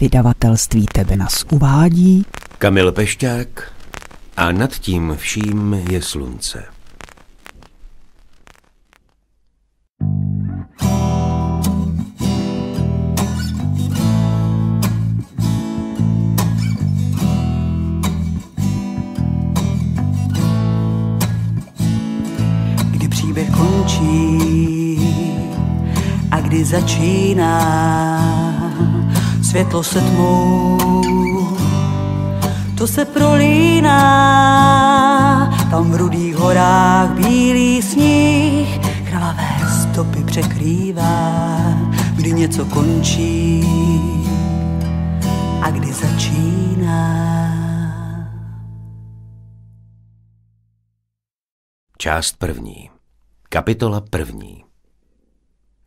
Vydavatelství tebe nás uvádí Kamil Pešťák a nad tím vším je slunce. světlo se tmou, to se prolíná, tam v rudých horách bílý sníh, krvavé stopy překrývá, kdy něco končí a kdy začíná. Část první. Kapitola první.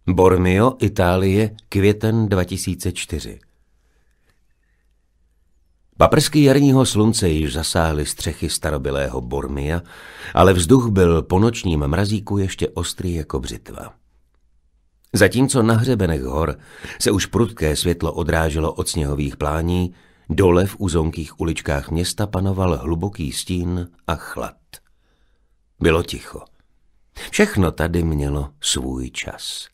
Bormio, Itálie, květen 2004. Paprsky jarního slunce již zasáhly střechy starobilého Bormia, ale vzduch byl po nočním mrazíku ještě ostrý jako břitva. Zatímco na hřebenech hor se už prudké světlo odráželo od sněhových plání, dole v uzonkých uličkách města panoval hluboký stín a chlad. Bylo ticho. Všechno tady mělo svůj čas.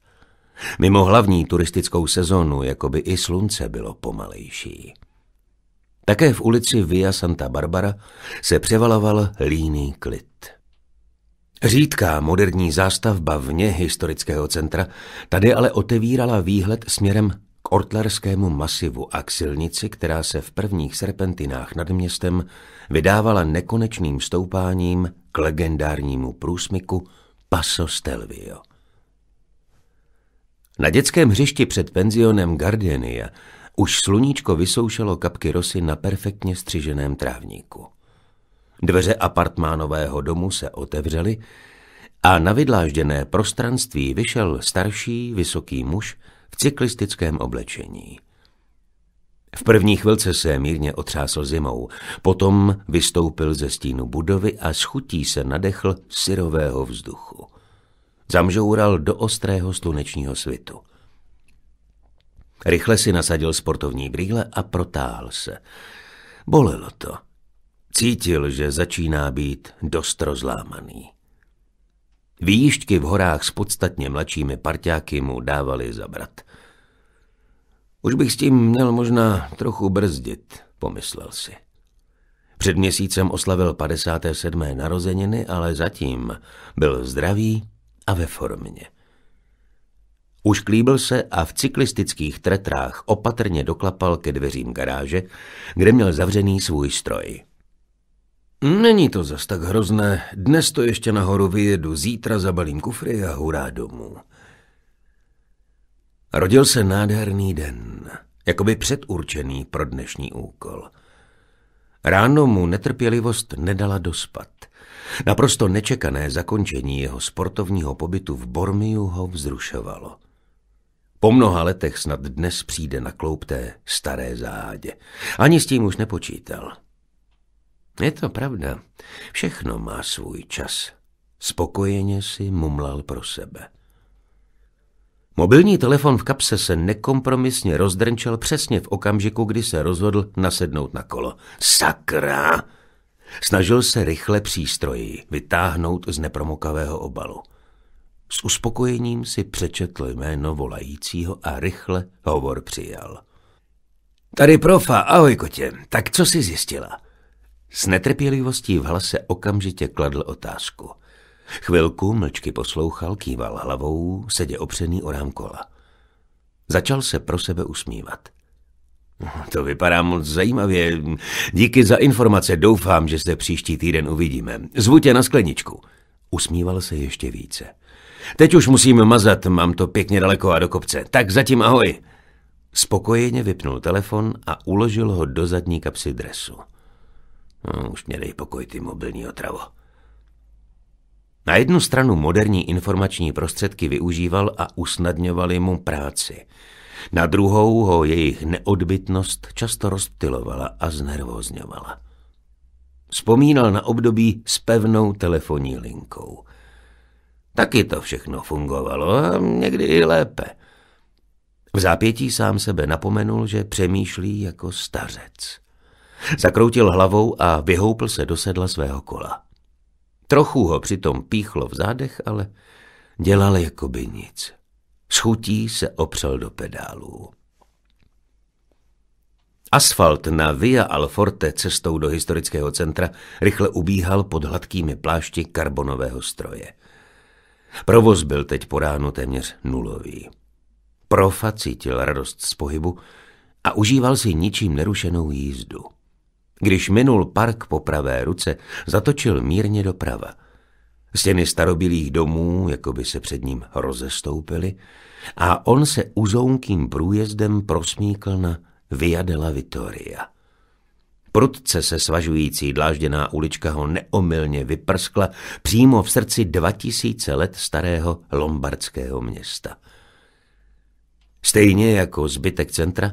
Mimo hlavní turistickou sezonu, jako by i slunce bylo pomalejší. Také v ulici Via Santa Barbara se převaloval líný klid. Řídká moderní zástavba vně historického centra tady ale otevírala výhled směrem k ortlerskému masivu a k silnici, která se v prvních serpentinách nad městem vydávala nekonečným stoupáním k legendárnímu průsmyku Paso Stelvio. Na dětském hřišti před penzionem Gardenia už sluníčko vysoušelo kapky rosy na perfektně střiženém trávníku. Dveře apartmánového domu se otevřely a na vydlážděné prostranství vyšel starší vysoký muž v cyklistickém oblečení. V první chvilce se mírně otřásl zimou, potom vystoupil ze stínu budovy a s chutí se nadechl syrového vzduchu. Zamžoural do ostrého slunečního svitu. Rychle si nasadil sportovní brýle a protáhl se. Bolelo to. Cítil, že začíná být dost rozlámaný. Výjišťky v horách s podstatně mladšími parťáky mu dávali zabrat. Už bych s tím měl možná trochu brzdit, pomyslel si. Před měsícem oslavil 57. narozeniny, ale zatím byl zdravý a ve formě. Už klíbil se a v cyklistických tretrách opatrně doklapal ke dveřím garáže, kde měl zavřený svůj stroj. Není to zas tak hrozné, dnes to ještě nahoru vyjedu, zítra zabalím kufry a hurá domů. Rodil se nádherný den, jakoby předurčený pro dnešní úkol. Ráno mu netrpělivost nedala dospat. Naprosto nečekané zakončení jeho sportovního pobytu v Bormiu ho vzrušovalo. Po mnoha letech snad dnes přijde na kloup té staré zádě. Ani s tím už nepočítal. Je to pravda. Všechno má svůj čas. Spokojeně si mumlal pro sebe. Mobilní telefon v kapse se nekompromisně rozdrnčel přesně v okamžiku, kdy se rozhodl nasednout na kolo. Sakra! Snažil se rychle přístroji vytáhnout z nepromokavého obalu. S uspokojením si přečetl jméno volajícího a rychle hovor přijal. Tady profa, ahoj kotě, tak co jsi zjistila? S netrpělivostí v hlase okamžitě kladl otázku. Chvilku mlčky poslouchal, kýval hlavou, sedě opřený o rám kola. Začal se pro sebe usmívat. To vypadá moc zajímavě. Díky za informace, doufám, že se příští týden uvidíme. Zvu tě na skleničku. Usmíval se ještě více. Teď už musím mazat, mám to pěkně daleko a do kopce. Tak zatím ahoj. Spokojeně vypnul telefon a uložil ho do zadní kapsy dresu. No, už mě dej pokoj, ty mobilní otravo. Na jednu stranu moderní informační prostředky využíval a usnadňovali mu práci. Na druhou ho jejich neodbytnost často rozptilovala a znervozňovala. Vzpomínal na období s pevnou telefonní linkou – Taky to všechno fungovalo a někdy i lépe. V zápětí sám sebe napomenul, že přemýšlí jako stařec. Zakroutil hlavou a vyhoupl se do sedla svého kola. Trochu ho přitom píchlo v zádech, ale dělal jako by nic. Schutí se opřel do pedálů. Asfalt na Via Alforte cestou do historického centra rychle ubíhal pod hladkými plášti karbonového stroje – Provoz byl teď po ránu téměř nulový. Profa cítil radost z pohybu a užíval si ničím nerušenou jízdu. Když minul park po pravé ruce, zatočil mírně doprava. Stěny starobilých domů jako by se před ním rozestoupily a on se uzounkým průjezdem prosmíkl na Via della Vittoria. Prudce se svažující dlážděná ulička ho neomylně vyprskla přímo v srdci 2000 let starého lombardského města. Stejně jako zbytek centra,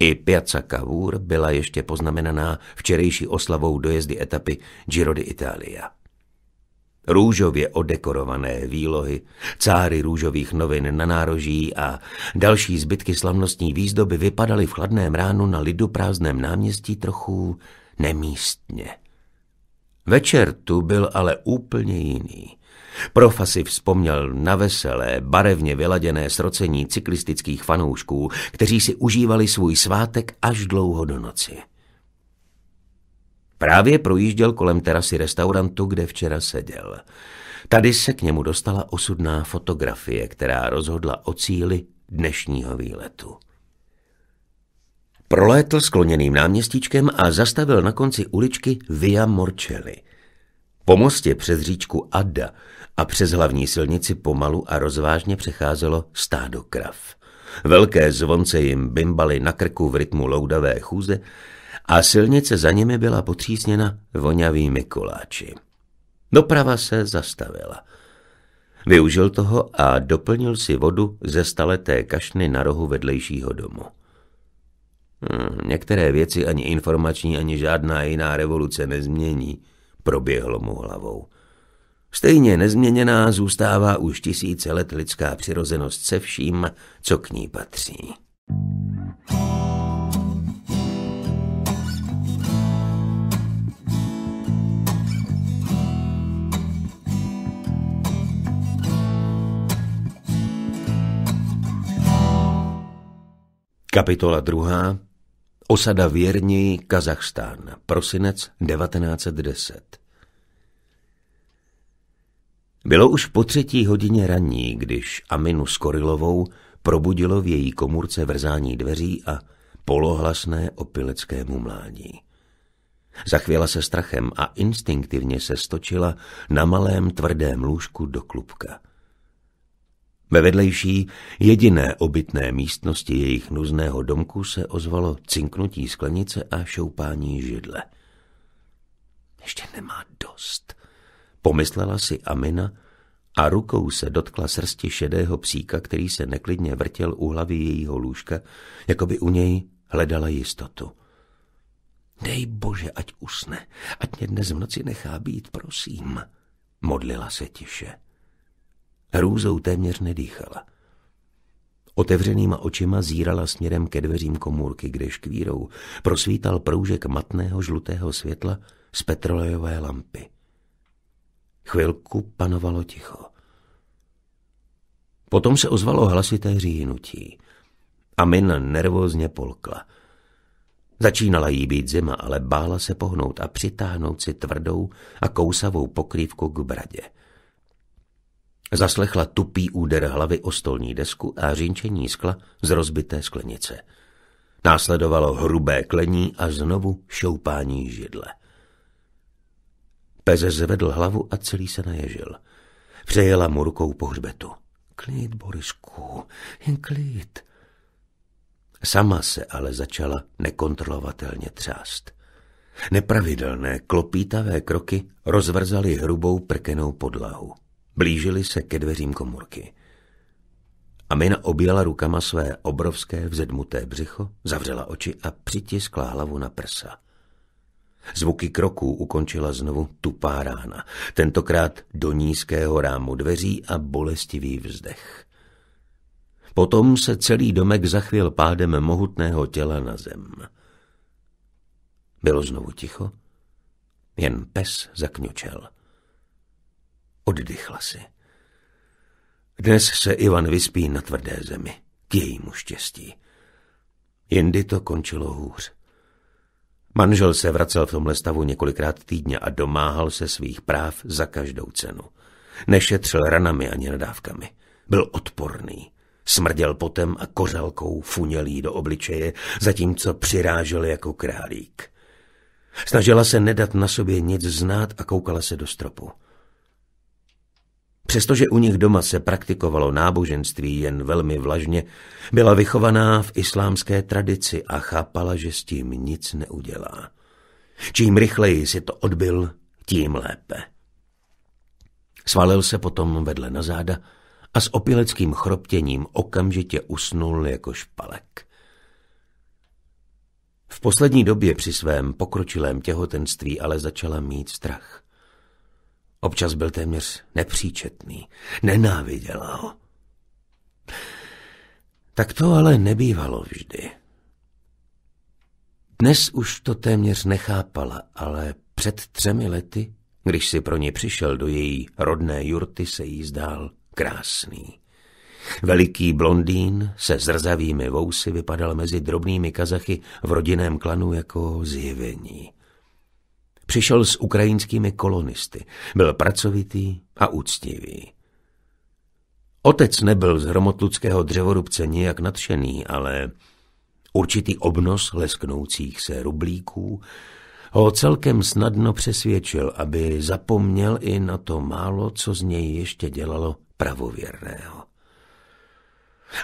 i Piazza Cavour byla ještě poznamenaná včerejší oslavou dojezdy etapy Giro d'Italia růžově odekorované výlohy, cáry růžových novin na nároží a další zbytky slavnostní výzdoby vypadaly v chladném ránu na lidu prázdném náměstí trochu nemístně. Večer tu byl ale úplně jiný. Profa si vzpomněl na veselé, barevně vyladěné srocení cyklistických fanoušků, kteří si užívali svůj svátek až dlouho do noci. Právě projížděl kolem terasy restaurantu, kde včera seděl. Tady se k němu dostala osudná fotografie, která rozhodla o cíli dnešního výletu. Prolétl skloněným náměstíčkem a zastavil na konci uličky Via Morcelli. Po mostě přes říčku Adda a přes hlavní silnici pomalu a rozvážně přecházelo stádo krav. Velké zvonce jim bimbaly na krku v rytmu loudavé chůze, a silnice za nimi byla potřísněna vonavými koláči. Doprava se zastavila. Využil toho a doplnil si vodu ze staleté kašny na rohu vedlejšího domu. Hmm, některé věci ani informační, ani žádná jiná revoluce nezmění, proběhlo mu hlavou. Stejně nezměněná zůstává už tisíce let lidská přirozenost se vším, co k ní patří. Kapitola 2. Osada věrní Kazachstán. Prosinec 1910. Bylo už po třetí hodině ranní, když Aminu s Korilovou probudilo v její komůrce vrzání dveří a polohlasné opilecké mumlání. Zachvěla se strachem a instinktivně se stočila na malém tvrdém lůžku do klubka. Ve vedlejší, jediné obytné místnosti jejich nuzného domku se ozvalo cinknutí sklenice a šoupání židle. Ještě nemá dost, pomyslela si Amina a rukou se dotkla srsti šedého psíka, který se neklidně vrtěl u hlavy jejího lůžka, jako by u něj hledala jistotu. Dej bože, ať usne, ať mě dnes v noci nechá být, prosím, modlila se tiše. Hrůzou téměř nedýchala. Otevřenýma očima zírala směrem ke dveřím komůrky, kde škvírou prosvítal proužek matného žlutého světla z petrolejové lampy. Chvilku panovalo ticho. Potom se ozvalo hlasité říhnutí. A min nervózně polkla. Začínala jí být zima, ale bála se pohnout a přitáhnout si tvrdou a kousavou pokrývku k bradě. Zaslechla tupý úder hlavy o stolní desku a řinčení skla z rozbité sklenice. Následovalo hrubé klení a znovu šoupání židle. Peze zvedl hlavu a celý se naježil. Přejela mu rukou po hřbetu. Klid, Borisku, jen klid. Sama se ale začala nekontrolovatelně třást. Nepravidelné, klopítavé kroky rozvrzaly hrubou prkenou podlahu. Blížili se ke dveřím komůrky. Amina objala rukama své obrovské vzedmuté břicho, zavřela oči a přitiskla hlavu na prsa. Zvuky kroků ukončila znovu tupá rána, tentokrát do nízkého rámu dveří a bolestivý vzdech. Potom se celý domek zachvěl pádem mohutného těla na zem. Bylo znovu ticho, jen pes zakňučel. Oddychla si. Dnes se Ivan vyspí na tvrdé zemi, k jejímu štěstí. Jindy to končilo hůř. Manžel se vracel v tomhle stavu několikrát týdně a domáhal se svých práv za každou cenu. Nešetřil ranami ani nadávkami. Byl odporný. Smrděl potem a kořalkou funělí do obličeje, zatímco přirážel jako králík. Snažila se nedat na sobě nic znát a koukala se do stropu. Přestože u nich doma se praktikovalo náboženství jen velmi vlažně, byla vychovaná v islámské tradici a chápala, že s tím nic neudělá. Čím rychleji si to odbil, tím lépe. Svalil se potom vedle na záda a s opileckým chroptěním okamžitě usnul jako špalek. V poslední době při svém pokročilém těhotenství ale začala mít strach – Občas byl téměř nepříčetný. Nenáviděla ho. Tak to ale nebývalo vždy. Dnes už to téměř nechápala, ale před třemi lety, když si pro ně přišel do její rodné jurty, se jí zdál krásný. Veliký blondýn se zrzavými vousy vypadal mezi drobnými kazachy v rodinném klanu jako zjevení. Přišel s ukrajinskými kolonisty. Byl pracovitý a úctivý. Otec nebyl z hromotluckého dřevorubce nijak nadšený, ale určitý obnos lesknoucích se rublíků ho celkem snadno přesvědčil, aby zapomněl i na to málo, co z něj ještě dělalo pravověrného.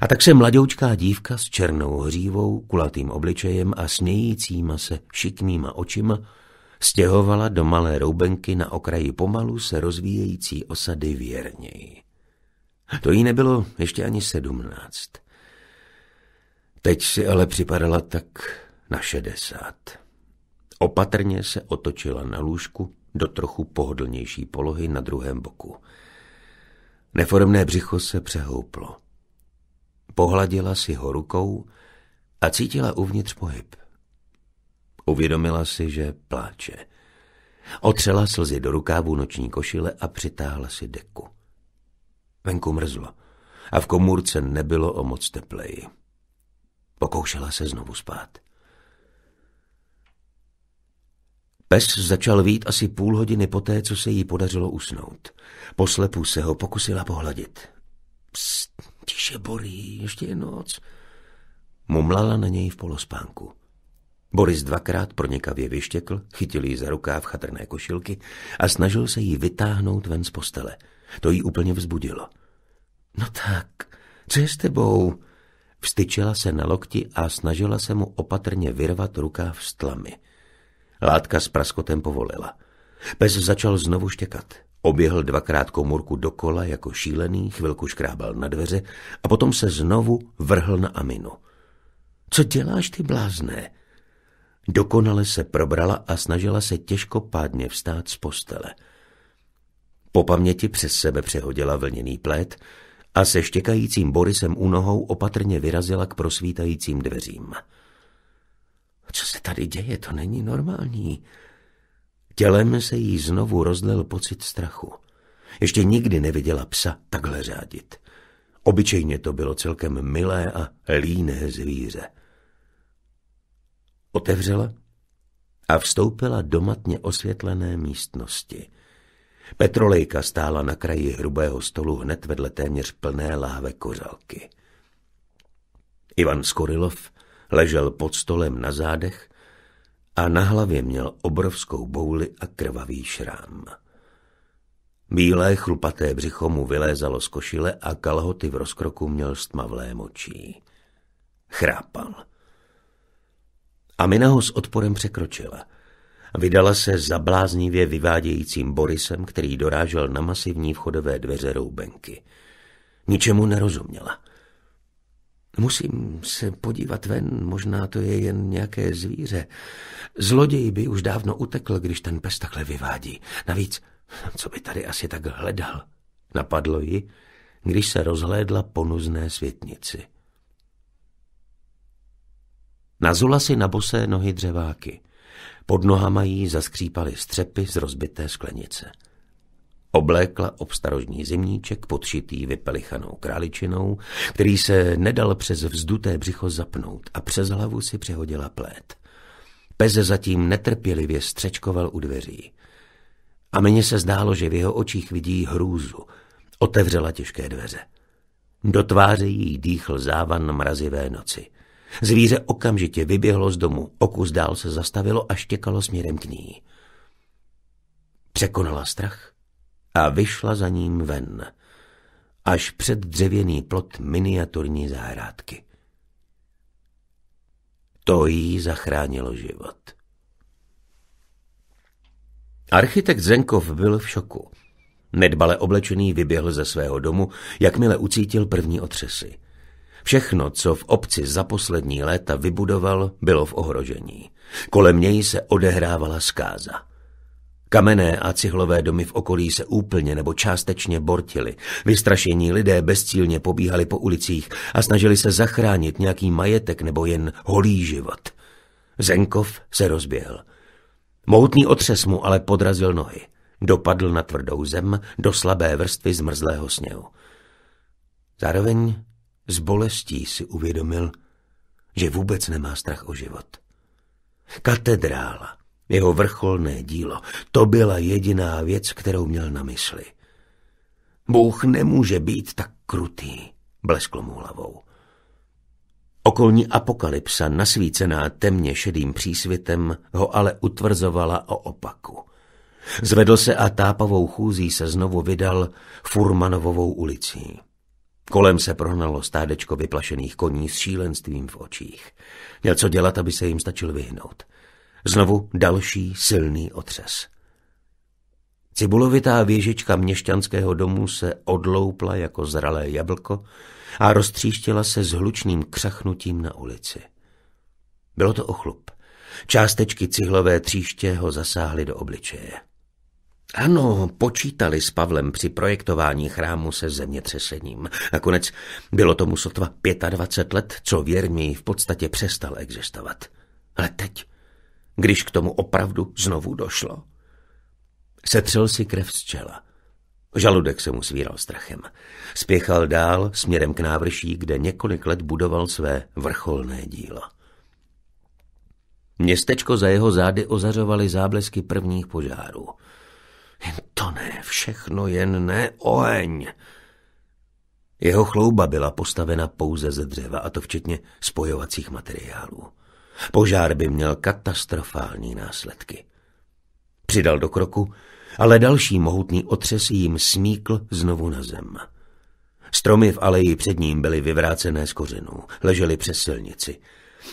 A tak se mladoučká dívka s černou hřívou, kulatým obličejem a smějícíma se šikmýma očima stěhovala do malé roubenky na okraji pomalu se rozvíjející osady věrněji. To jí nebylo ještě ani sedmnáct. Teď si ale připadala tak na šedesát. Opatrně se otočila na lůžku do trochu pohodlnější polohy na druhém boku. Neformné břicho se přehouplo. Pohladila si ho rukou a cítila uvnitř pohyb. Uvědomila si, že pláče. Otřela slzy do rukávu noční košile a přitáhla si deku. Venku mrzlo a v komůrce nebylo o moc tepleji. Pokoušela se znovu spát. Pes začal vít asi půl hodiny poté, co se jí podařilo usnout. Poslepu se ho pokusila pohladit. Pst, tiše, Borí, ještě je noc. Mumlala na něj v polospánku. Boris dvakrát pronikavě vyštěkl, chytil ji za rukáv chatrné košilky a snažil se jí vytáhnout ven z postele. To jí úplně vzbudilo. No tak, co je s tebou? Vstyčela se na lokti a snažila se mu opatrně vyrvat rukáv z tlamy. Látka s praskotem povolila. Pes začal znovu štěkat. Oběhl dvakrát komůrku dokola jako šílený, chvilku škrábal na dveře a potom se znovu vrhl na Aminu. Co děláš ty blázne? Dokonale se probrala a snažila se těžkopádně vstát z postele. Po paměti přes sebe přehodila vlněný plét a se štěkajícím Borisem u nohou opatrně vyrazila k prosvítajícím dveřím. Co se tady děje, to není normální. Tělem se jí znovu rozlil pocit strachu. Ještě nikdy neviděla psa takhle řádit. Obyčejně to bylo celkem milé a líné zvíře. Otevřela a vstoupila do matně osvětlené místnosti. Petrolejka stála na kraji hrubého stolu hned vedle téměř plné láhve kořalky. Ivan Skorilov ležel pod stolem na zádech a na hlavě měl obrovskou bouli a krvavý šrám. Bílé chlupaté břicho mu vylézalo z košile a kalhoty v rozkroku měl stmavlé močí. Chrápal. Amina ho s odporem překročila. Vydala se za bláznivě vyvádějícím Borisem, který dorážel na masivní vchodové dveře roubenky. Ničemu nerozuměla. Musím se podívat ven, možná to je jen nějaké zvíře. Zloděj by už dávno utekl, když ten pes takhle vyvádí. Navíc, co by tady asi tak hledal? Napadlo ji, když se rozhlédla po nuzné světnici. Nazula si na bosé nohy dřeváky. Pod nohama jí zaskřípaly střepy z rozbité sklenice. Oblékla obstarožní zimníček podšitý vypelichanou králičinou, který se nedal přes vzduté břicho zapnout a přes hlavu si přehodila plét. Peze zatím netrpělivě střečkoval u dveří. A mně se zdálo, že v jeho očích vidí hrůzu. Otevřela těžké dveře. Do tváře jí dýchl závan mrazivé noci. Zvíře okamžitě vyběhlo z domu, okus dál se zastavilo a štěkalo směrem k ní. Překonala strach a vyšla za ním ven, až před dřevěný plot miniaturní zahrádky. To jí zachránilo život. Architekt Zenkov byl v šoku. Nedbale oblečený vyběhl ze svého domu, jakmile ucítil první otřesy. Všechno, co v obci za poslední léta vybudoval, bylo v ohrožení. Kolem něj se odehrávala skáza. Kamenné a cihlové domy v okolí se úplně nebo částečně bortily. Vystrašení lidé bezcílně pobíhali po ulicích a snažili se zachránit nějaký majetek nebo jen holý život. Zenkov se rozběhl. Moutný otřes mu ale podrazil nohy. Dopadl na tvrdou zem do slabé vrstvy zmrzlého sněhu. Zároveň s bolestí si uvědomil, že vůbec nemá strach o život. Katedrála, jeho vrcholné dílo, to byla jediná věc, kterou měl na mysli. Bůh nemůže být tak krutý, blesklo mu hlavou. Okolní apokalypsa, nasvícená temně šedým přísvitem, ho ale utvrzovala o opaku. Zvedl se a tápavou chůzí se znovu vydal Furmanovovou ulicí. Kolem se prohnalo stádečko vyplašených koní s šílenstvím v očích. Měl co dělat, aby se jim stačil vyhnout. Znovu další silný otřes. Cibulovitá věžička měšťanského domu se odloupla jako zralé jablko a roztříštěla se s hlučným křachnutím na ulici. Bylo to ochlup. Částečky cihlové tříště ho zasáhly do obličeje. Ano, počítali s Pavlem při projektování chrámu se zemětřesením. Nakonec bylo tomu sotva 25 let, co věrní v podstatě přestal existovat. Ale teď, když k tomu opravdu znovu došlo, setřel si krev z čela. Žaludek se mu svíral strachem. Spěchal dál směrem k návrší, kde několik let budoval své vrcholné dílo. Městečko za jeho zády ozařovaly záblesky prvních požárů – jen to ne, všechno jen ne oheň. Jeho chlouba byla postavena pouze ze dřeva, a to včetně spojovacích materiálů. Požár by měl katastrofální následky. Přidal do kroku, ale další mohutný otřes jim smíkl znovu na zem. Stromy v aleji před ním byly vyvrácené z kořenů, ležely přes silnici.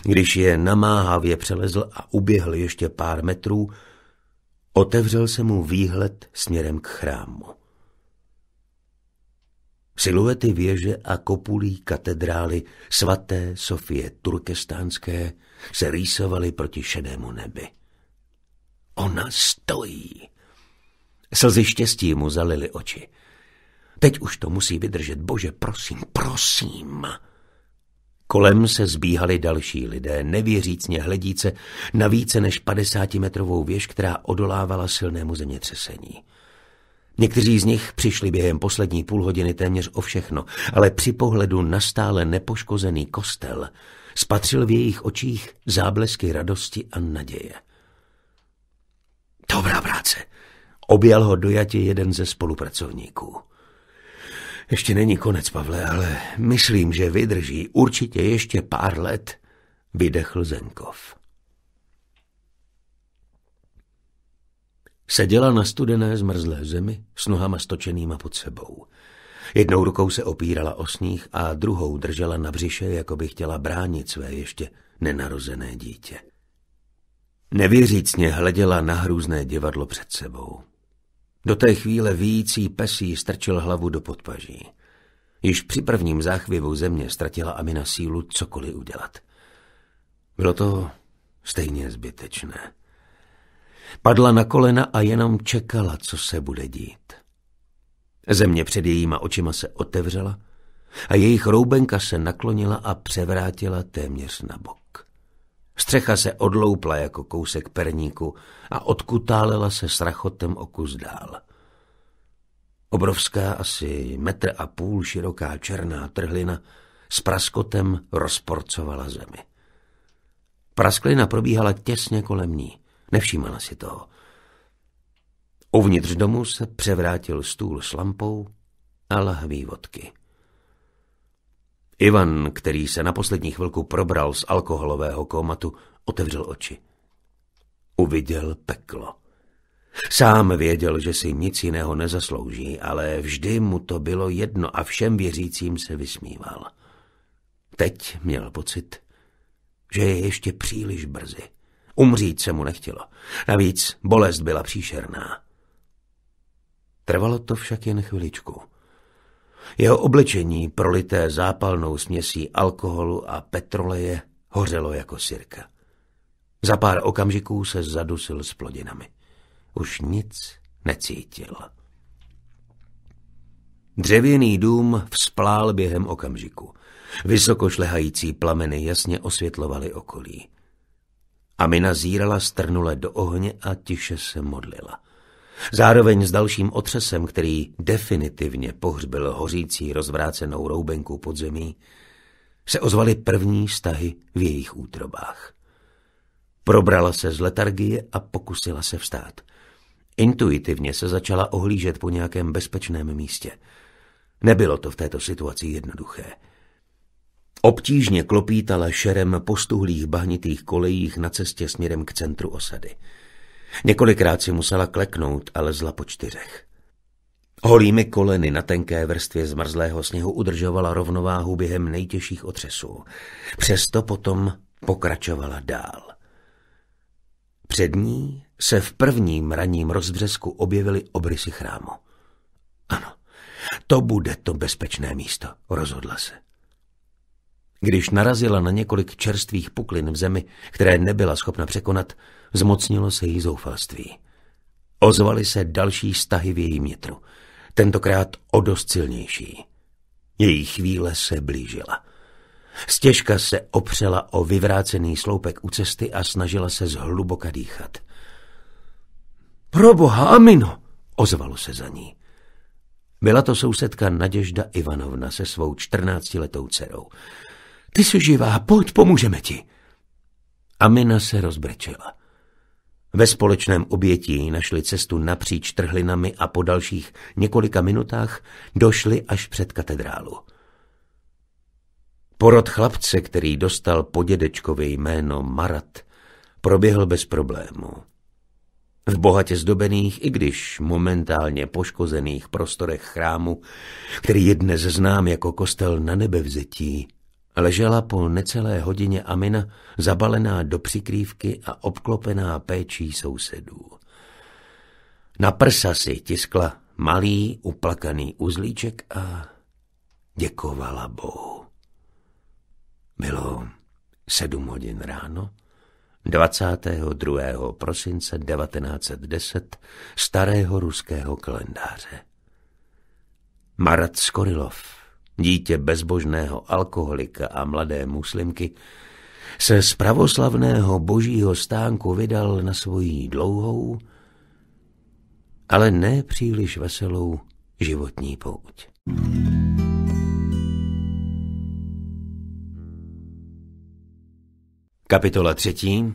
Když je namáhavě přelezl a uběhl ještě pár metrů, Otevřel se mu výhled směrem k chrámu. Siluety věže a kopulí katedrály svaté Sofie Turkestánské se rýsovaly proti šedému nebi. Ona stojí. Slzy štěstí mu zalily oči. Teď už to musí vydržet, bože, prosím, prosím. Kolem se zbíhali další lidé, nevěřícně hledíce na více než 50-metrovou věž, která odolávala silnému zemětřesení. Někteří z nich přišli během poslední půl hodiny téměř o všechno, ale při pohledu na stále nepoškozený kostel spatřil v jejich očích záblesky radosti a naděje. Dobrá práce! Objal ho dojatě jeden ze spolupracovníků. Ještě není konec, Pavle, ale myslím, že vydrží určitě ještě pár let, vydechl Zenkov. Seděla na studené zmrzlé zemi s nohama stočenýma pod sebou. Jednou rukou se opírala o sníh a druhou držela na břiše, jako by chtěla bránit své ještě nenarozené dítě. Nevěřícně hleděla na hrůzné divadlo před sebou. Do té chvíle výjící pesí strčil hlavu do podpaží. Již při prvním záchvěvu země ztratila Amina sílu cokoliv udělat. Bylo to stejně zbytečné. Padla na kolena a jenom čekala, co se bude dít. Země před jejíma očima se otevřela a jejich roubenka se naklonila a převrátila téměř na bok. Střecha se odloupla jako kousek perníku a odkutálela se s rachotem o kus dál. Obrovská, asi metr a půl široká černá trhlina s praskotem rozporcovala zemi. Prasklina probíhala těsně kolem ní. Nevšímala si toho. Uvnitř domu se převrátil stůl s lampou a lahví vodky. Ivan, který se na poslední chvilku probral z alkoholového komatu, otevřel oči. Uviděl peklo. Sám věděl, že si nic jiného nezaslouží, ale vždy mu to bylo jedno a všem věřícím se vysmíval. Teď měl pocit, že je ještě příliš brzy. Umřít se mu nechtělo. Navíc bolest byla příšerná. Trvalo to však jen chviličku. Jeho oblečení, prolité zápalnou směsí alkoholu a petroleje, hořelo jako sirka. Za pár okamžiků se zadusil s plodinami. Už nic necítil. Dřevěný dům vzplál během okamžiku. Vysoko šlehající plameny jasně osvětlovaly okolí. Amina zírala strnule do ohně a tiše se modlila. Zároveň s dalším otřesem, který definitivně pohřbil hořící rozvrácenou roubenku podzemí, se ozvaly první stahy v jejich útrobách. Probrala se z letargie a pokusila se vstát. Intuitivně se začala ohlížet po nějakém bezpečném místě. Nebylo to v této situaci jednoduché. Obtížně klopítala šerem postuhlých bahnitých kolejích na cestě směrem k centru osady – Několikrát si musela kleknout a lezla po čtyřech. Holými koleny na tenké vrstvě zmrzlého sněhu udržovala rovnováhu během nejtěžších otřesů. Přesto potom pokračovala dál. Před ní se v prvním raním rozdřesku objevily obrysy chrámu. Ano, to bude to bezpečné místo, rozhodla se. Když narazila na několik čerstvých puklin v zemi, které nebyla schopna překonat, zmocnilo se jí zoufalství. Ozvaly se další stahy v jejím nitru, tentokrát o dost silnější. Její chvíle se blížila. Stěžka se opřela o vyvrácený sloupek u cesty a snažila se zhluboka dýchat. Proboha, Amino! ozvalo se za ní. Byla to sousedka Naděžda Ivanovna se svou čtrnáctiletou dcerou. Ty jsi živá, pojď, pomůžeme ti. Amina se rozbrečela. Ve společném obětí našli cestu napříč trhlinami a po dalších několika minutách došli až před katedrálu. Porod chlapce, který dostal po dědečkovi jméno Marat, proběhl bez problémů. V bohatě zdobených, i když momentálně poškozených prostorech chrámu, který je dnes znám jako kostel na nebevzetí, Ležela po necelé hodině Amina, zabalená do přikrývky a obklopená péčí sousedů. Na prsa si tiskla malý uplakaný uzlíček a děkovala Bohu. Bylo sedm hodin ráno, 22. prosince 1910 starého ruského kalendáře. Marat Skorilov dítě bezbožného alkoholika a mladé muslimky, se z pravoslavného božího stánku vydal na svoji dlouhou, ale ne příliš veselou životní pouť. Kapitola třetí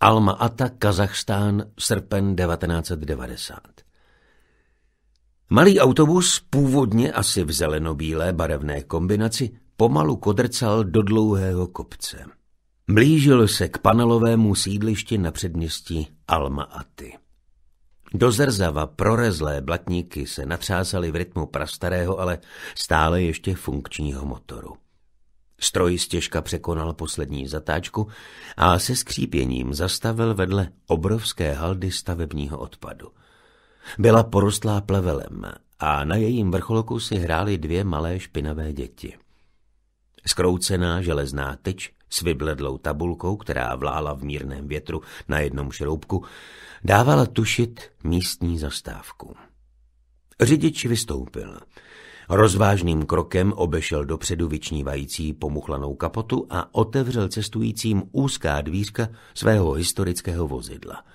Alma-Ata, Kazachstán, srpen 1990 Malý autobus, původně asi v zelenobílé barevné kombinaci, pomalu kodrcal do dlouhého kopce. Blížil se k panelovému sídlišti na předměstí Alma-Aty. Do zrzava prorezlé blatníky se natřásaly v rytmu prastarého, ale stále ještě funkčního motoru. Stroj stěžka překonal poslední zatáčku a se skřípěním zastavil vedle obrovské haldy stavebního odpadu – byla porostlá plevelem a na jejím vrcholku si hrály dvě malé špinavé děti. Skroucená železná tyč s vybledlou tabulkou, která vlála v mírném větru na jednom šroubku, dávala tušit místní zastávku. Řidič vystoupil. Rozvážným krokem obešel dopředu vyčnívající pomuchlanou kapotu a otevřel cestujícím úzká dvířka svého historického vozidla –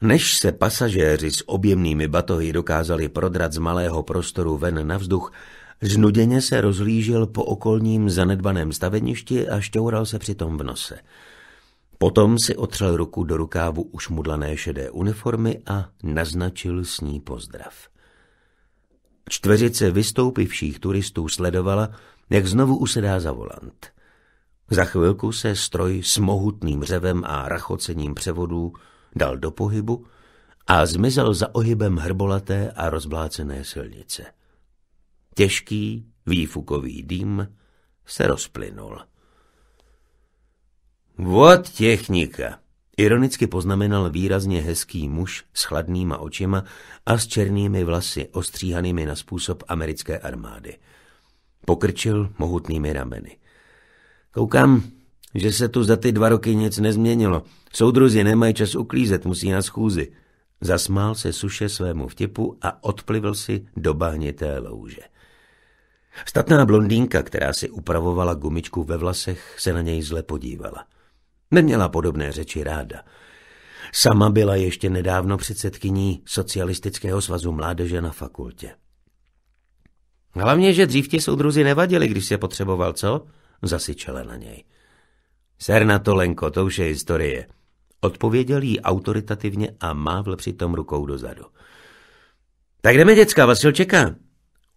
než se pasažéři s objemnými batohy dokázali prodrat z malého prostoru ven na vzduch, znuděně se rozlížel po okolním zanedbaném staveništi a šťoural se přitom v nose. Potom si otřel ruku do rukávu už mudlané šedé uniformy a naznačil s ní pozdrav. Čtveřice vystoupivších turistů sledovala, jak znovu usedá za volant. Za chvilku se stroj s mohutným řevem a rachocením převodů dal do pohybu a zmizel za ohybem hrbolaté a rozblácené silnice. Těžký výfukový dým se rozplynul. Vod technika, ironicky poznamenal výrazně hezký muž s chladnýma očima a s černými vlasy ostříhanými na způsob americké armády. Pokrčil mohutnými rameny. Koukám, že se tu za ty dva roky nic nezměnilo. Soudruzi nemají čas uklízet, musí na schůzi. Zasmál se suše svému vtipu a odplivl si do bahnité louže. Statná blondýnka, která si upravovala gumičku ve vlasech, se na něj zle podívala. Neměla podobné řeči ráda. Sama byla ještě nedávno předsedkyní Socialistického svazu mládeže na fakultě. Hlavně, že dřív ti soudruzi nevadili, když se potřeboval, co? Zasyčela na něj. Ser na to, Lenko, to už je historie. Odpověděl jí autoritativně a mávl přitom rukou dozadu. Tak jdeme, děcka, Vasil čeká.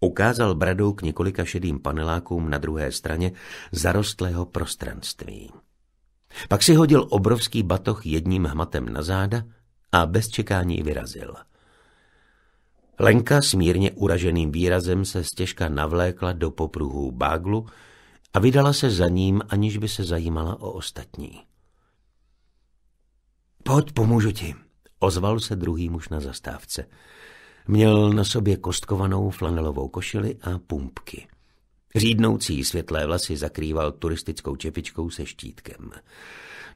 Ukázal bradou k několika šedým panelákům na druhé straně zarostlého prostranství. Pak si hodil obrovský batoh jedním hmatem na záda a bez čekání vyrazil. Lenka s mírně uraženým výrazem se stěžka navlékla do popruhů báglu, a vydala se za ním, aniž by se zajímala o ostatní. Pojď, pomůžu ti, ozval se druhý muž na zastávce. Měl na sobě kostkovanou flanelovou košili a pumpky. Řídnoucí světlé vlasy zakrýval turistickou čepičkou se štítkem.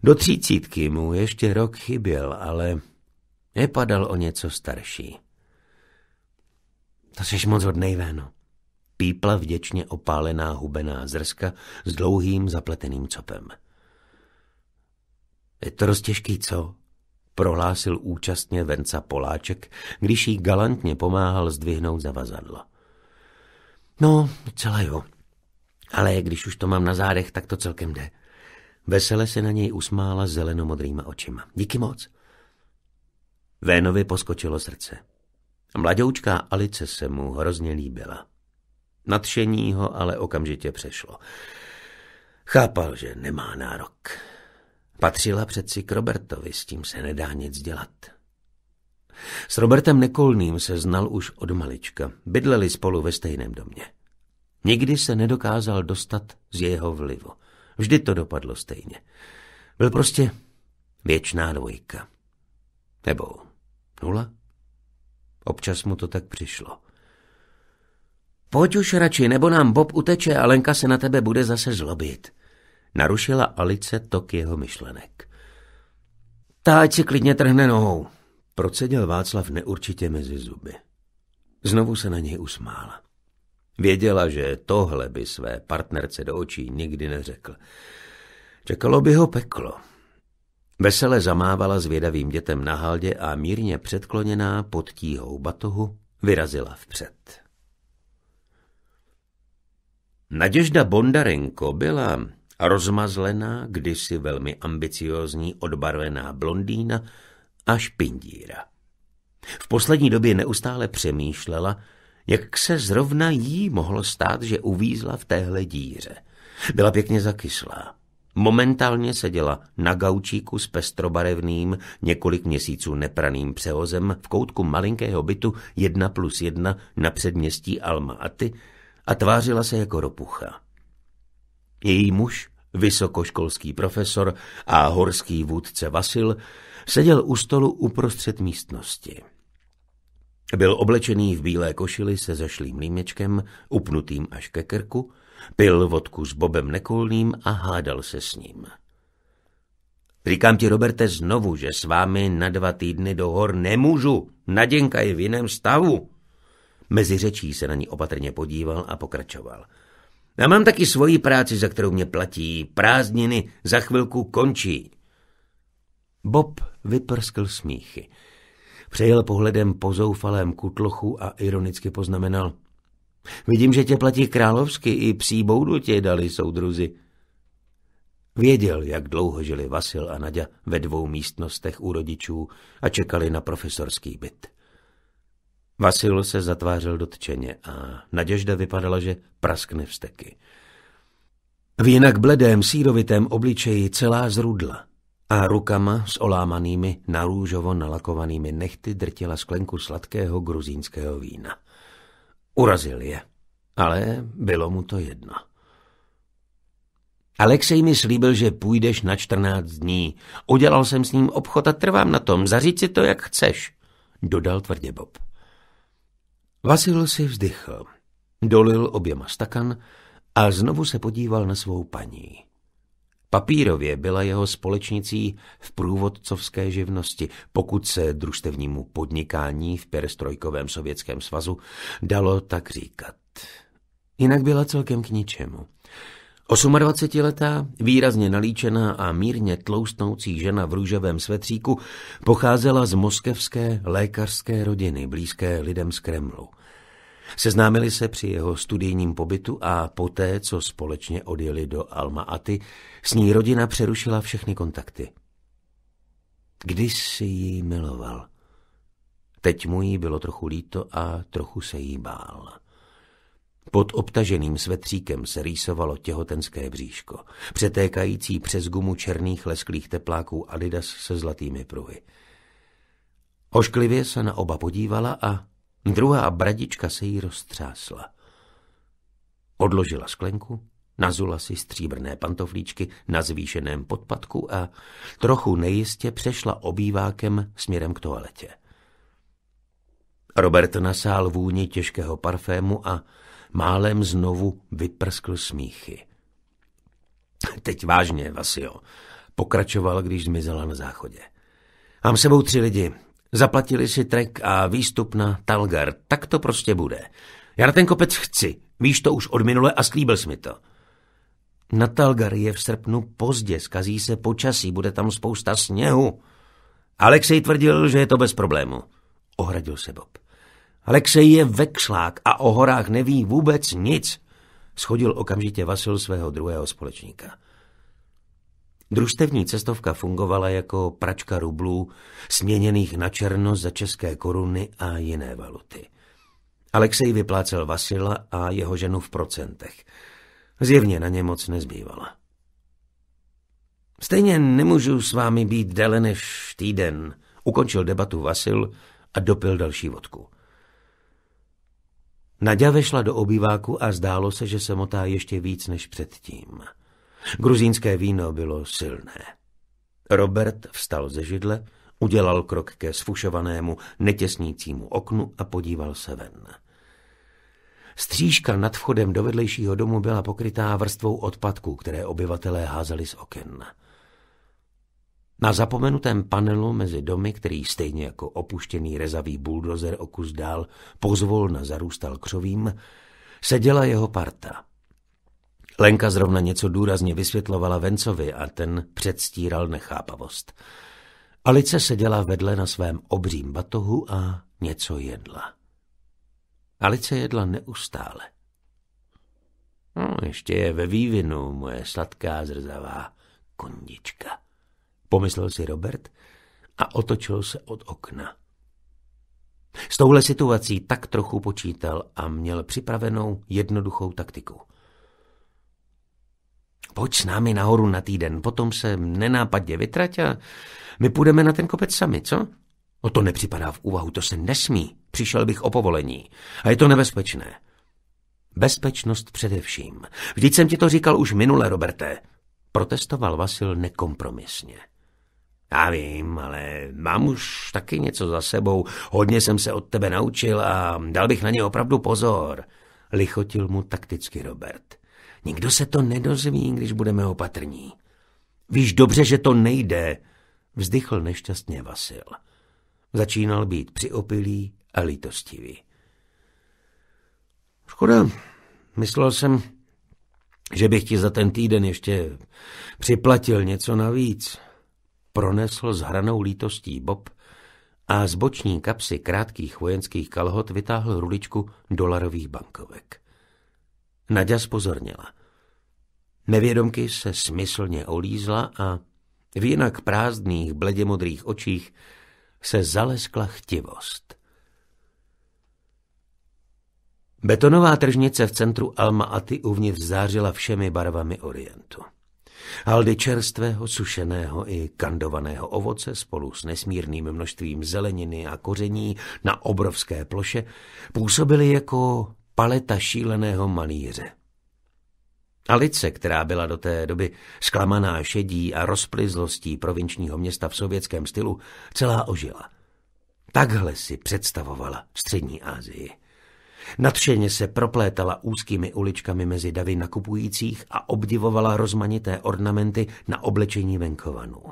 Do třicítky mu ještě rok chyběl, ale nepadal o něco starší. To seš moc hodnej, Véno pípla vděčně opálená hubená zrska s dlouhým zapleteným copem. Je to dost těžký, co? prohlásil účastně Venca Poláček, když jí galantně pomáhal zdvihnout zavazadlo. No, celé jo. Ale když už to mám na zádech, tak to celkem jde. Vesele se na něj usmála zelenomodrýma očima. Díky moc. Vénovi poskočilo srdce. Mladoučká Alice se mu hrozně líbila. Nadšení ho ale okamžitě přešlo. Chápal, že nemá nárok. Patřila přeci k Robertovi, s tím se nedá nic dělat. S Robertem Nekolným se znal už od malička. Bydleli spolu ve stejném domě. Nikdy se nedokázal dostat z jeho vlivu. Vždy to dopadlo stejně. Byl prostě věčná dvojka. Nebo nula? Občas mu to tak přišlo. Pojď už radši, nebo nám Bob uteče a Lenka se na tebe bude zase zlobit. Narušila Alice tok jeho myšlenek. Ta ať si klidně trhne nohou, proceděl Václav neurčitě mezi zuby. Znovu se na něj usmála. Věděla, že tohle by své partnerce do očí nikdy neřekl. Čekalo by ho peklo. Vesele zamávala zvědavým dětem na haldě a mírně předkloněná pod tíhou batohu vyrazila vpřed. Naděžda Bondarenko byla rozmazlená, kdysi velmi ambiciózní odbarvená blondýna a špindíra. V poslední době neustále přemýšlela, jak se zrovna jí mohlo stát, že uvízla v téhle díře. Byla pěkně zakyslá. Momentálně seděla na gaučíku s pestrobarevným, několik měsíců nepraným přehozem v koutku malinkého bytu 1 plus 1 na předměstí Alma Aty, a tvářila se jako ropucha. Její muž, vysokoškolský profesor a horský vůdce Vasil, seděl u stolu uprostřed místnosti. Byl oblečený v bílé košili se zašlým límečkem, upnutým až ke krku, pil vodku s Bobem Nekolným a hádal se s ním. Říkám ti, Roberte, znovu, že s vámi na dva týdny do hor nemůžu. Naděnka je v jiném stavu. Mezi řečí se na ní opatrně podíval a pokračoval. Já mám taky svoji práci, za kterou mě platí. Prázdniny za chvilku končí. Bob vyprskl smíchy. Přejel pohledem po zoufalém kutlochu a ironicky poznamenal. Vidím, že tě platí královsky, i psí boudu tě dali soudruzi. Věděl, jak dlouho žili Vasil a Nadia ve dvou místnostech u rodičů a čekali na profesorský byt. Vasil se zatvářel dotčeně a Naděžda vypadala, že praskne vsteky. V jinak bledém, sírovitém obličeji celá zrudla a rukama s olámanými, narůžovo nalakovanými nechty drtila sklenku sladkého gruzínského vína. Urazil je, ale bylo mu to jedno. Alexej mi slíbil, že půjdeš na čtrnáct dní. Udělal jsem s ním obchod a trvám na tom. Zaříci si to, jak chceš, dodal tvrdě Bob. Vasil si vzdychl, dolil oběma stakan a znovu se podíval na svou paní. Papírově byla jeho společnicí v průvodcovské živnosti, pokud se družstevnímu podnikání v perestrojkovém sovětském svazu dalo tak říkat. Jinak byla celkem k ničemu. 28-letá, výrazně nalíčená a mírně tloustnoucí žena v růžovém svetříku pocházela z moskevské lékařské rodiny, blízké lidem z Kremlu. Seznámili se při jeho studijním pobytu a poté, co společně odjeli do Alma-Aty, s ní rodina přerušila všechny kontakty. Když si ji miloval. Teď mu jí bylo trochu líto a trochu se jí bál. Pod obtaženým svetříkem se rýsovalo těhotenské bříško, přetékající přes gumu černých lesklých tepláků Adidas se zlatými pruhy. Ošklivě se na oba podívala a druhá bradička se jí roztřásla. Odložila sklenku, nazula si stříbrné pantoflíčky na zvýšeném podpadku a trochu nejistě přešla obývákem směrem k toaletě. Robert nasál vůni těžkého parfému a málem znovu vyprskl smíchy. Teď vážně, Vasio, pokračoval, když zmizela na záchodě. Mám sebou tři lidi. Zaplatili si trek a výstup na Talgar. Tak to prostě bude. Já na ten kopec chci. Víš to už od minule a slíbil jsi mi to. Na Talgar je v srpnu pozdě, skazí se počasí, bude tam spousta sněhu. Alexej tvrdil, že je to bez problému. Ohradil se Bob. Alexej je vekšlák a o horách neví vůbec nic, schodil okamžitě Vasil svého druhého společníka. Družstevní cestovka fungovala jako pračka rublů, směněných na černo za české koruny a jiné valuty. Alexej vyplácel Vasila a jeho ženu v procentech. Zjevně na ně moc nezbývala. Stejně nemůžu s vámi být déle než týden, ukončil debatu Vasil a dopil další vodku. Nadia vešla do obýváku a zdálo se, že se motá ještě víc než předtím. Gruzínské víno bylo silné. Robert vstal ze židle, udělal krok ke sfušovanému, netěsnícímu oknu a podíval se ven. Střížka nad vchodem do vedlejšího domu byla pokrytá vrstvou odpadků, které obyvatelé házeli z okna. Na zapomenutém panelu mezi domy, který stejně jako opuštěný rezavý buldozer o kus dál pozvolna zarůstal křovím, seděla jeho parta. Lenka zrovna něco důrazně vysvětlovala Vencovi a ten předstíral nechápavost. Alice seděla vedle na svém obřím batohu a něco jedla. Alice jedla neustále. No, ještě je ve vývinu, moje sladká zrzavá kondička pomyslel si Robert a otočil se od okna. S touhle situací tak trochu počítal a měl připravenou jednoduchou taktiku. Pojď s námi nahoru na týden, potom se nenápadně vytrať a my půjdeme na ten kopec sami, co? O to nepřipadá v úvahu, to se nesmí. Přišel bych o povolení. A je to nebezpečné. Bezpečnost především. Vždyť jsem ti to říkal už minule, Roberte. Protestoval Vasil nekompromisně. Já vím, ale mám už taky něco za sebou. Hodně jsem se od tebe naučil a dal bych na ně opravdu pozor. Lichotil mu takticky Robert. Nikdo se to nedozví, když budeme opatrní. Víš dobře, že to nejde, vzdychl nešťastně Vasil. Začínal být přiopilý a lítostivý. Škoda, myslel jsem, že bych ti za ten týden ještě připlatil něco navíc pronesl s hranou lítostí Bob a z boční kapsy krátkých vojenských kalhot vytáhl ruličku dolarových bankovek. Nadia spozornila. Nevědomky se smyslně olízla a v jinak prázdných, bledě-modrých očích se zaleskla chtivost. Betonová tržnice v centru Alma-Aty uvnitř zářila všemi barvami orientu. Haldy čerstvého, sušeného i kandovaného ovoce spolu s nesmírným množstvím zeleniny a koření na obrovské ploše působily jako paleta šíleného malíře. Alice, která byla do té doby zklamaná šedí a rozplyzlostí provinčního města v sovětském stylu, celá ožila. Takhle si představovala střední Asii. Natřeně se proplétala úzkými uličkami mezi davy nakupujících a obdivovala rozmanité ornamenty na oblečení venkovanů.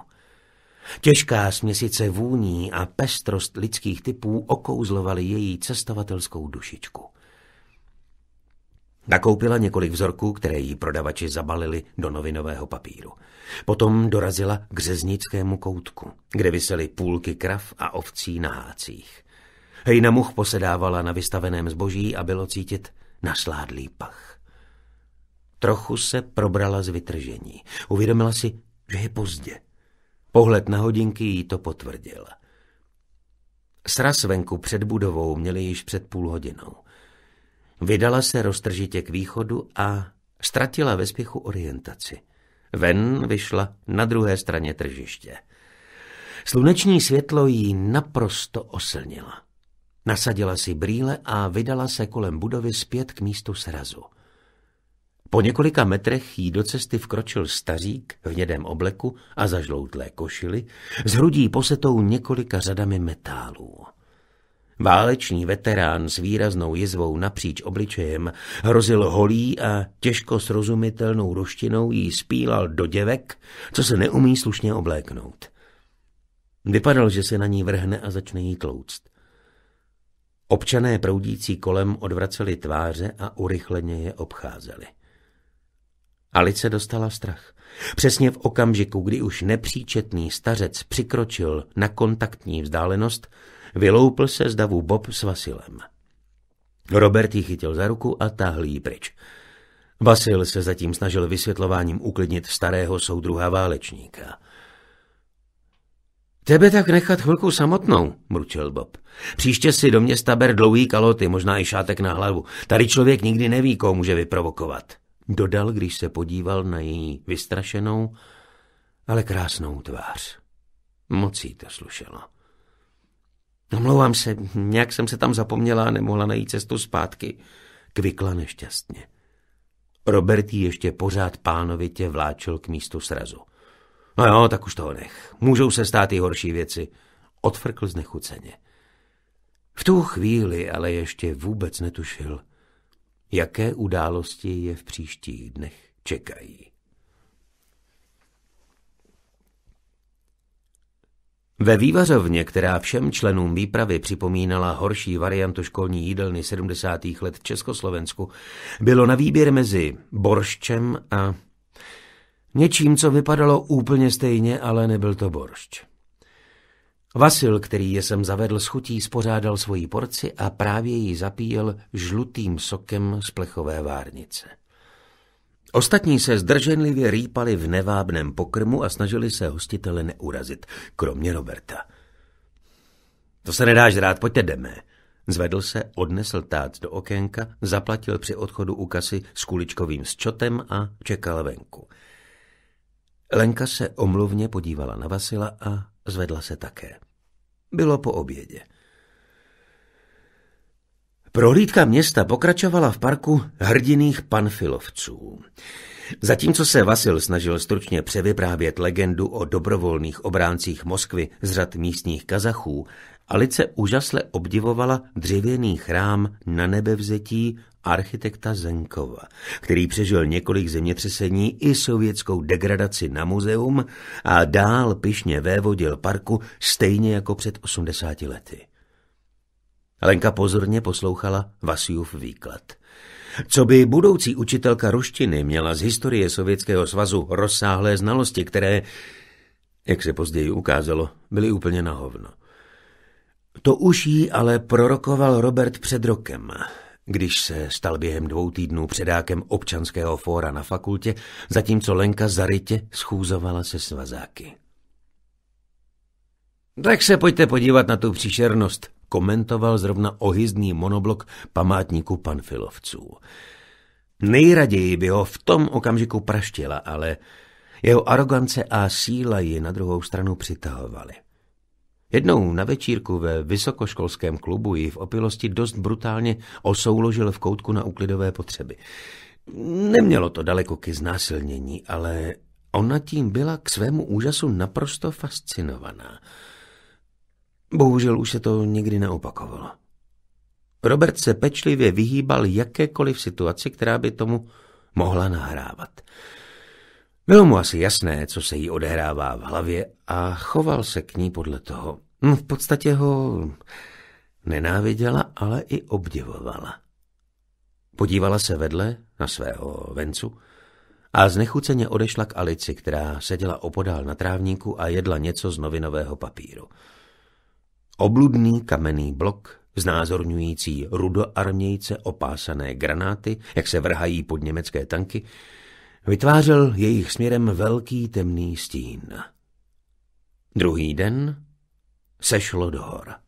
Těžká směsice vůní a pestrost lidských typů okouzlovaly její cestovatelskou dušičku. Nakoupila několik vzorků, které jí prodavači zabalili do novinového papíru. Potom dorazila k řeznickému koutku, kde visely půlky krav a ovcí na hácích. Hejna much posedávala na vystaveném zboží a bylo cítit nasládlý pach. Trochu se probrala z vytržení. Uvědomila si, že je pozdě. Pohled na hodinky jí to potvrdil. Sraz venku před budovou měli již před půl hodinou. Vydala se roztržitě k východu a ztratila ve spěchu orientaci. Ven vyšla na druhé straně tržiště. Sluneční světlo jí naprosto oslnila. Nasadila si brýle a vydala se kolem budovy zpět k místu srazu. Po několika metrech jí do cesty vkročil stařík v hnědém obleku a zažloutlé košily s hrudí posetou několika řadami metálů. Váleční veterán s výraznou jizvou napříč obličejem hrozil holí a těžko srozumitelnou ruštinou jí spílal do děvek, co se neumí slušně obléknout. Vypadal, že se na ní vrhne a začne jí tlouct. Občané proudící kolem odvraceli tváře a urychleně je obcházeli. Alice dostala strach. Přesně v okamžiku, kdy už nepříčetný stařec přikročil na kontaktní vzdálenost, vyloupl se z davu Bob s Vasilem. Robert ji chytil za ruku a táhl ji pryč. Vasil se zatím snažil vysvětlováním uklidnit starého soudruha válečníka. Tebe tak nechat chvilku samotnou, mručil Bob. Příště si do města ber dlouhý kaloty, možná i šátek na hlavu. Tady člověk nikdy neví, koho může vyprovokovat. Dodal, když se podíval na její vystrašenou, ale krásnou tvář. Moc jí to slušelo. Omlouvám se, nějak jsem se tam zapomněla a nemohla najít cestu zpátky. Kvikla nešťastně. Robert ji ještě pořád pánovitě vláčel k místu srazu. No jo, tak už toho nech. Můžou se stát i horší věci. Odfrkl znechuceně. V tu chvíli ale ještě vůbec netušil, jaké události je v příštích dnech čekají. Ve vývařovně, která všem členům výpravy připomínala horší variantu školní jídelny 70. let Československu, bylo na výběr mezi borščem a Něčím, co vypadalo úplně stejně, ale nebyl to boršť. Vasil, který je sem zavedl s chutí, spořádal svoji porci a právě ji zapíjel žlutým sokem z plechové várnice. Ostatní se zdrženlivě rýpali v nevábném pokrmu a snažili se hostitele neurazit, kromě Roberta. To se nedá žrát, pojďte jdeme. Zvedl se, odnesl tác do okénka, zaplatil při odchodu u kasy s kuličkovým sčotem a čekal venku. Lenka se omluvně podívala na Vasila a zvedla se také. Bylo po obědě. Prohlídka města pokračovala v parku hrdiných panfilovců. Zatímco se Vasil snažil stručně převyprávět legendu o dobrovolných obráncích Moskvy z řad místních kazachů, Alice úžasle obdivovala dřevěný chrám na nebevzetí architekta Zenkova, který přežil několik zemětřesení i sovětskou degradaci na muzeum a dál pišně vévodil parku stejně jako před 80 lety. Lenka pozorně poslouchala Vasiův výklad. Co by budoucí učitelka ruštiny měla z historie Sovětského svazu rozsáhlé znalosti, které, jak se později ukázalo, byly úplně na hovno. To už jí ale prorokoval Robert před rokem, když se stal během dvou týdnů předákem občanského fóra na fakultě, zatímco Lenka zarytě schůzovala se svazáky. Tak se pojďte podívat na tu příšernost, komentoval zrovna ohyzdný monoblok památníku panfilovců. Nejraději by ho v tom okamžiku praštila, ale jeho arogance a síla ji na druhou stranu přitahovaly. Jednou na večírku ve vysokoškolském klubu ji v opilosti dost brutálně osouložil v koutku na uklidové potřeby. Nemělo to daleko k znásilnění, ale ona tím byla k svému úžasu naprosto fascinovaná. Bohužel už se to nikdy neopakovalo. Robert se pečlivě vyhýbal jakékoliv situaci, která by tomu mohla nahrávat. Bylo mu asi jasné, co se jí odehrává v hlavě a choval se k ní podle toho. Hm, v podstatě ho nenáviděla, ale i obdivovala. Podívala se vedle na svého vencu a znechuceně odešla k Alici, která seděla opodál na trávníku a jedla něco z novinového papíru. Obludný kamenný blok, znázorňující rudoarmějce opásané granáty, jak se vrhají pod německé tanky, vytvářel jejich směrem velký temný stín. Druhý den sešlo do hora.